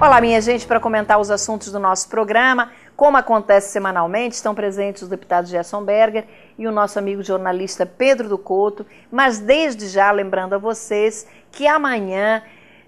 Olá, minha gente, para comentar os assuntos do nosso programa. Como acontece semanalmente, estão presentes os deputados Gerson Berger e o nosso amigo jornalista Pedro do Couto. Mas desde já, lembrando a vocês que amanhã,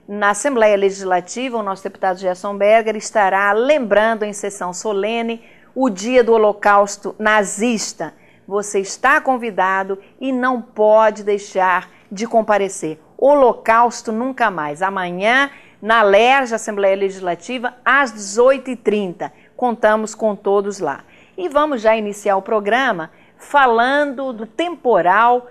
na Assembleia Legislativa, o nosso deputado Gerson Berger estará lembrando em sessão solene o dia do Holocausto nazista. Você está convidado e não pode deixar de comparecer. Holocausto nunca mais. Amanhã na LERJ, Assembleia Legislativa, às 18h30. Contamos com todos lá. E vamos já iniciar o programa falando do temporal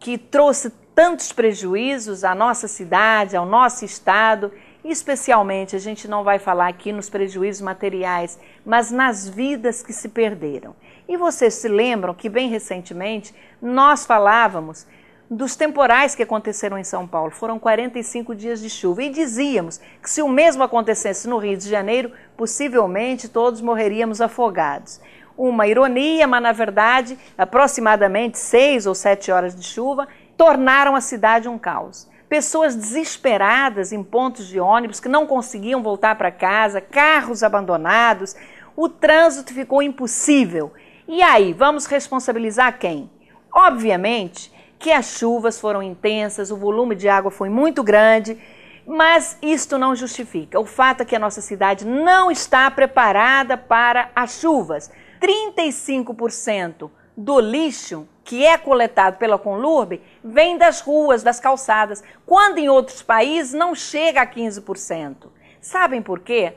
que trouxe tantos prejuízos à nossa cidade, ao nosso estado, especialmente a gente não vai falar aqui nos prejuízos materiais, mas nas vidas que se perderam. E vocês se lembram que bem recentemente nós falávamos dos temporais que aconteceram em São Paulo. Foram 45 dias de chuva. E dizíamos que se o mesmo acontecesse no Rio de Janeiro, possivelmente todos morreríamos afogados. Uma ironia, mas na verdade, aproximadamente seis ou sete horas de chuva tornaram a cidade um caos. Pessoas desesperadas em pontos de ônibus que não conseguiam voltar para casa, carros abandonados, o trânsito ficou impossível. E aí, vamos responsabilizar quem? Obviamente, que as chuvas foram intensas, o volume de água foi muito grande, mas isto não justifica. O fato é que a nossa cidade não está preparada para as chuvas. 35% do lixo que é coletado pela Conlurb vem das ruas, das calçadas, quando em outros países não chega a 15%. Sabem por quê?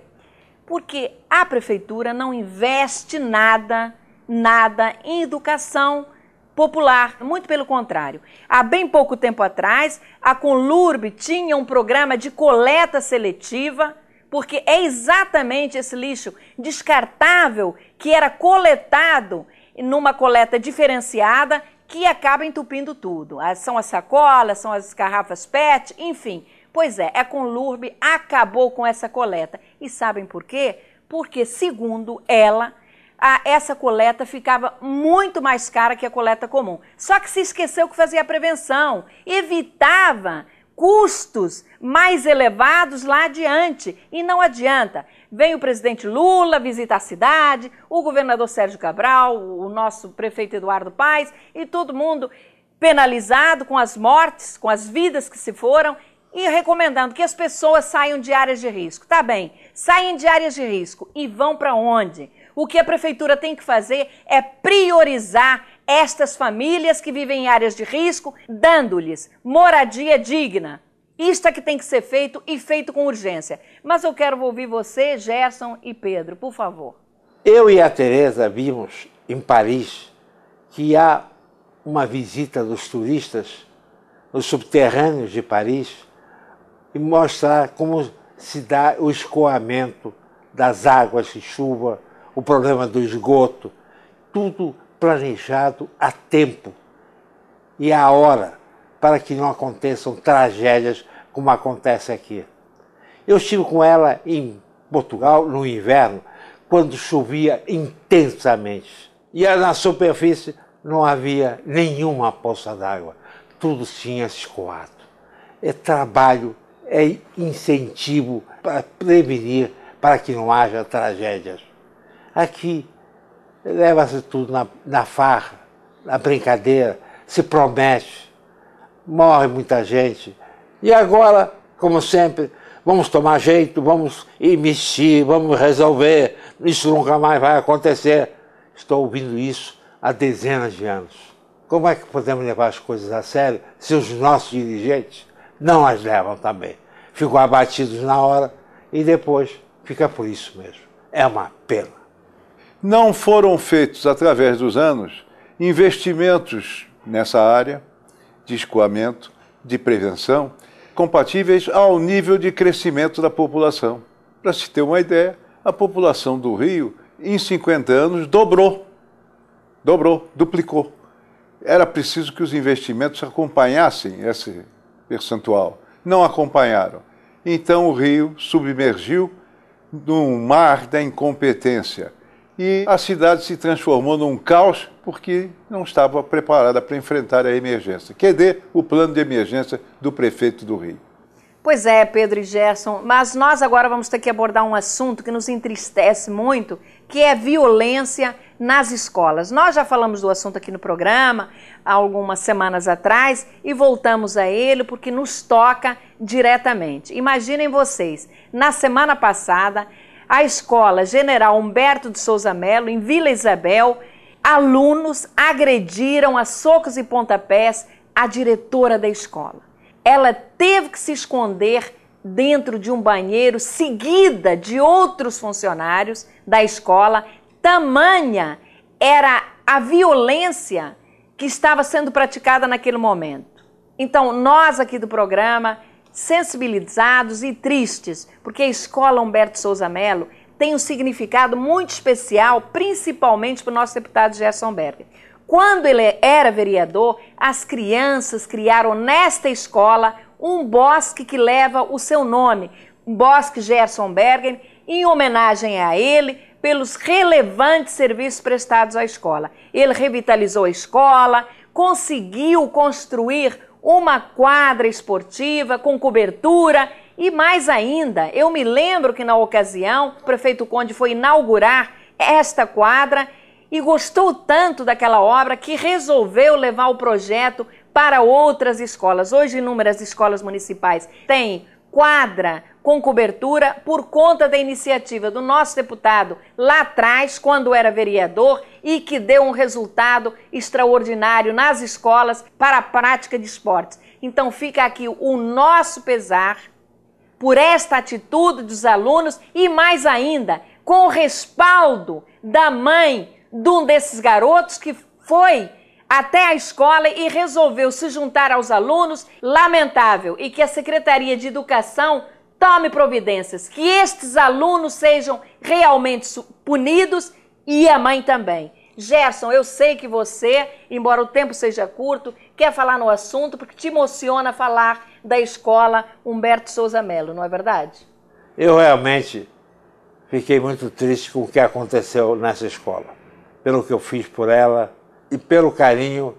Porque a prefeitura não investe nada, nada em educação popular, muito pelo contrário. Há bem pouco tempo atrás, a Conlurb tinha um programa de coleta seletiva, porque é exatamente esse lixo descartável que era coletado numa coleta diferenciada que acaba entupindo tudo. Ah, são as sacolas, são as garrafas PET, enfim. Pois é, a Conlurb acabou com essa coleta. E sabem por quê? Porque, segundo ela, a, essa coleta ficava muito mais cara que a coleta comum. Só que se esqueceu que fazia a prevenção, evitava custos mais elevados lá adiante. E não adianta. Vem o presidente Lula, visitar a cidade, o governador Sérgio Cabral, o nosso prefeito Eduardo Paes e todo mundo penalizado com as mortes, com as vidas que se foram e recomendando que as pessoas saiam de áreas de risco. Tá bem, saem de áreas de risco e vão para onde? O que a prefeitura tem que fazer é priorizar estas famílias que vivem em áreas de risco, dando-lhes moradia digna. Isto é que tem que ser feito e feito com urgência. Mas eu quero ouvir você, Gerson e Pedro, por favor. Eu e a Tereza vimos em Paris que há uma visita dos turistas nos subterrâneos de Paris e mostrar como se dá o escoamento das águas de chuva o problema do esgoto, tudo planejado a tempo e à hora, para que não aconteçam tragédias como acontece aqui. Eu estive com ela em Portugal no inverno, quando chovia intensamente. E na superfície não havia nenhuma poça d'água, tudo tinha escoado. É trabalho, é incentivo para prevenir, para que não haja tragédias. Aqui leva-se tudo na, na farra, na brincadeira, se promete, morre muita gente. E agora, como sempre, vamos tomar jeito, vamos investir, vamos resolver, isso nunca mais vai acontecer. Estou ouvindo isso há dezenas de anos. Como é que podemos levar as coisas a sério se os nossos dirigentes não as levam também? Ficam abatidos na hora e depois fica por isso mesmo. É uma pena. Não foram feitos, através dos anos, investimentos nessa área de escoamento, de prevenção, compatíveis ao nível de crescimento da população. Para se ter uma ideia, a população do Rio, em 50 anos, dobrou. Dobrou, duplicou. Era preciso que os investimentos acompanhassem esse percentual. Não acompanharam. Então o Rio submergiu num mar da incompetência e a cidade se transformou num caos porque não estava preparada para enfrentar a emergência. Quer dizer, o plano de emergência do prefeito do Rio? Pois é, Pedro e Gerson, mas nós agora vamos ter que abordar um assunto que nos entristece muito, que é violência nas escolas. Nós já falamos do assunto aqui no programa há algumas semanas atrás e voltamos a ele porque nos toca diretamente. Imaginem vocês, na semana passada, a Escola General Humberto de Souza Melo, em Vila Isabel, alunos agrediram a socos e pontapés a diretora da escola. Ela teve que se esconder dentro de um banheiro, seguida de outros funcionários da escola. Tamanha era a violência que estava sendo praticada naquele momento. Então, nós aqui do programa sensibilizados e tristes, porque a escola Humberto Souza Melo tem um significado muito especial, principalmente para o nosso deputado Gerson Berger. Quando ele era vereador, as crianças criaram nesta escola um bosque que leva o seu nome, um Bosque Gerson Berger, em homenagem a ele, pelos relevantes serviços prestados à escola. Ele revitalizou a escola, conseguiu construir uma quadra esportiva com cobertura e mais ainda, eu me lembro que na ocasião o prefeito Conde foi inaugurar esta quadra e gostou tanto daquela obra que resolveu levar o projeto para outras escolas. Hoje, inúmeras escolas municipais têm quadra com cobertura por conta da iniciativa do nosso deputado lá atrás, quando era vereador, e que deu um resultado extraordinário nas escolas para a prática de esportes. Então fica aqui o nosso pesar por esta atitude dos alunos e mais ainda, com o respaldo da mãe de um desses garotos que foi até a escola e resolveu se juntar aos alunos, lamentável, e que a Secretaria de Educação tome providências, que estes alunos sejam realmente punidos e a mãe também. Gerson, eu sei que você, embora o tempo seja curto, quer falar no assunto porque te emociona falar da escola Humberto Souza Melo, não é verdade? Eu realmente fiquei muito triste com o que aconteceu nessa escola, pelo que eu fiz por ela, e pelo carinho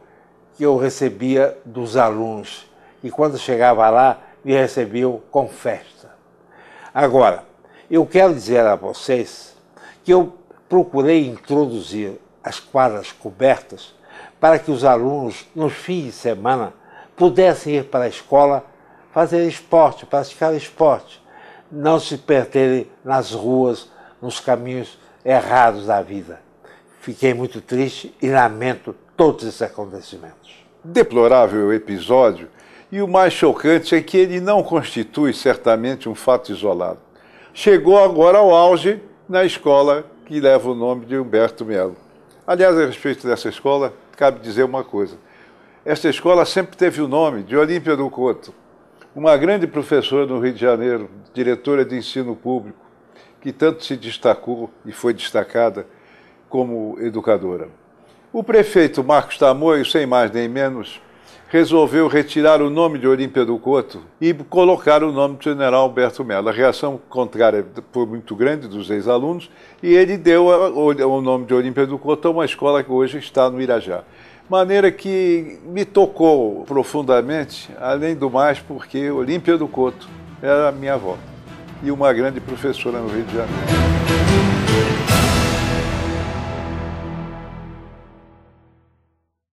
que eu recebia dos alunos, que quando chegava lá me recebiam com festa. Agora, eu quero dizer a vocês que eu procurei introduzir as quadras cobertas para que os alunos, nos fins de semana, pudessem ir para a escola fazer esporte, praticar esporte, não se perderem nas ruas, nos caminhos errados da vida. Fiquei muito triste e lamento todos esses acontecimentos. Deplorável episódio, e o mais chocante é que ele não constitui certamente um fato isolado. Chegou agora ao auge na escola que leva o nome de Humberto Melo. Aliás, a respeito dessa escola, cabe dizer uma coisa. Esta escola sempre teve o nome de Olímpia do Couto, uma grande professora no Rio de Janeiro, diretora de ensino público, que tanto se destacou e foi destacada como educadora. O prefeito Marcos Tamoio, sem mais nem menos, resolveu retirar o nome de Olímpia do Coto e colocar o nome do general Alberto Mello. A reação contrária foi muito grande dos ex-alunos e ele deu o nome de Olímpia do Coto a uma escola que hoje está no Irajá. Maneira que me tocou profundamente, além do mais, porque Olímpia do Coto era minha avó e uma grande professora no Rio de Janeiro.